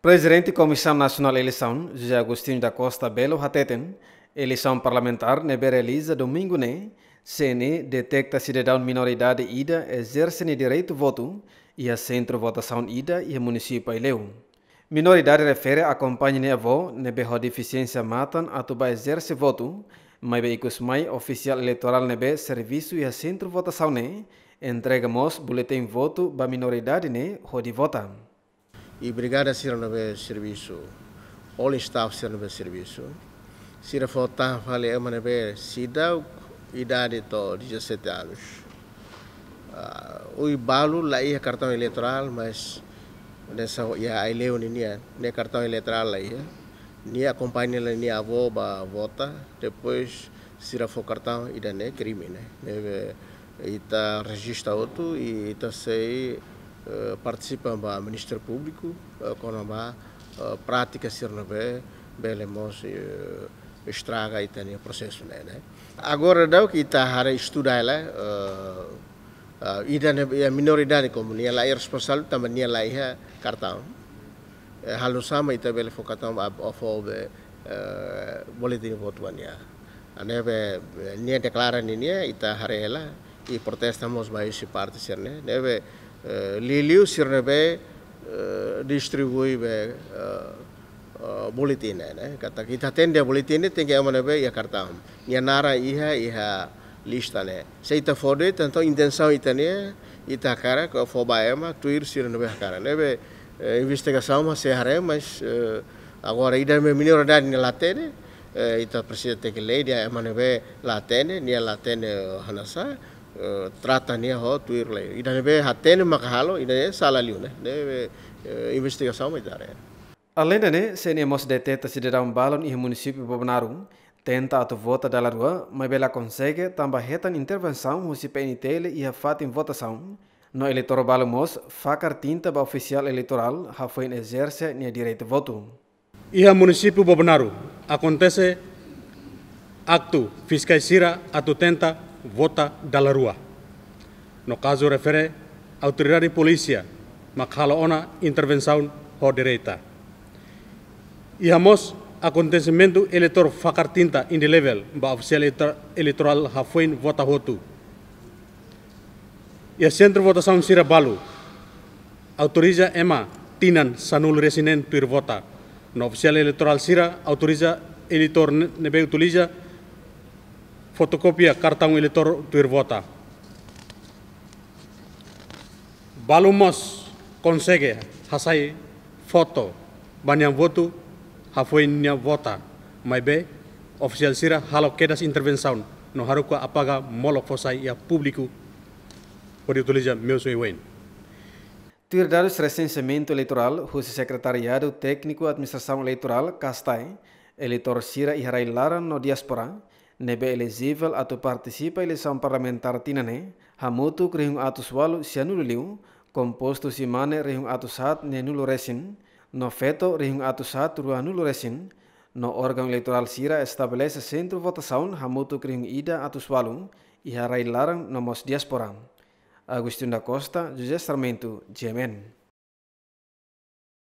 Presidente da Comissão Nacional de Eleição, José Agostinho da Costa Belo Hateten, eleição parlamentar ne realiza domingo ne, CNE detecta cidadão minoridade ida exerce ne direito voto e a centro votação ida e a município eleu. Minoridade refere a companhia ne avô ne deficiência matan a tuba exerce voto, mas veículos mai oficial eleitoral nebe serviço e a centro votação ne, entrega mos boletim voto ba minoridade ne rodi votam e brigada siranabe serviço, all staff siranabe serviço. Sira faltar vale amanabe sida idade to 17 anos. Uh, ah, o balo lá ia cartão eleitoral, mas nessa ia a eleu nia, nem cartão eleitoral lá ia. Nia acompanha lá nia avó ba vota, depois sira foto cartão ida né crime né. Ita registra outro e ita sei eh, participa ba Ministério Público, kono eh, uma eh, prática sirna be belemos estraga e itani processo né né agora dau que ita hara estudar lá ida ne minoridade como nia lá é responsável também nia lá é ia cartão halu sama ita bele focatam ab ofo be boletim votuania ane be nia declara nia ita hara ela e protestamos mais parte ser né deve Eh, eh, distribui distribuive eh, bulletin ne kata kita tenda bulletin ne tenge amane be ya kartam ya nara iha iha lista ne seita fode tanto intenção itania ita kara ko ema tuir sirne be cara ne be investigação mas se hare mas agora ida me minor da ne latene ita presiden que lady dia amane be latene ne latene hanasa tratania ho tuir lai ida be haten makhalo ida de eh, investigação me dare além da né sene mos de teta se dará um balão município tenta a vota da larua mas bela consegue tamba retan intervenção o CPNTL e a fat em votação no eleitoral balamos facar tinta ba oficial eleitoral ha foi exerce ne direito voto e a município bobnaru acontece acto fiscalizira ato tenta vota dala rua. No caso refere autoridade polícia, makhalo ona intervenção ho direita. E hamos acontecimento eleitor facartinta level ba oficial eleitoral hafuin vota hotu. Ia e a centro votação Sirabalu autoriza ema tinan sanul resinen tuir vota. No oficial eleitoral Sira autoriza eleitor nebe utiliza Fotokopia ya, kartang Elektor do vota. Balumos konsege, hasai foto banyak voto hafoinnya vota maibe ofisial sira halo kedas intervensaun no haruko apaga molok fosai ya publiku por utiliza meu wain. wen Tirar o recenseamento eleitoral, o secretariado técnico administração eleitoral, Castai, eleitor Sira e no diaspora, nebe atau ato participa eleição parlamentar tinane, hamutu krihung atus walu sianulu liu, composto simane rihung atus hat nenulu resin, no feto rihung atus hat ruanulu resin, no órgão eleitoral sira estabelece centro votação hamutu krihung ida atus walu, e nomos diaspora. Agustina da Costa, José Sarmento, Jemen.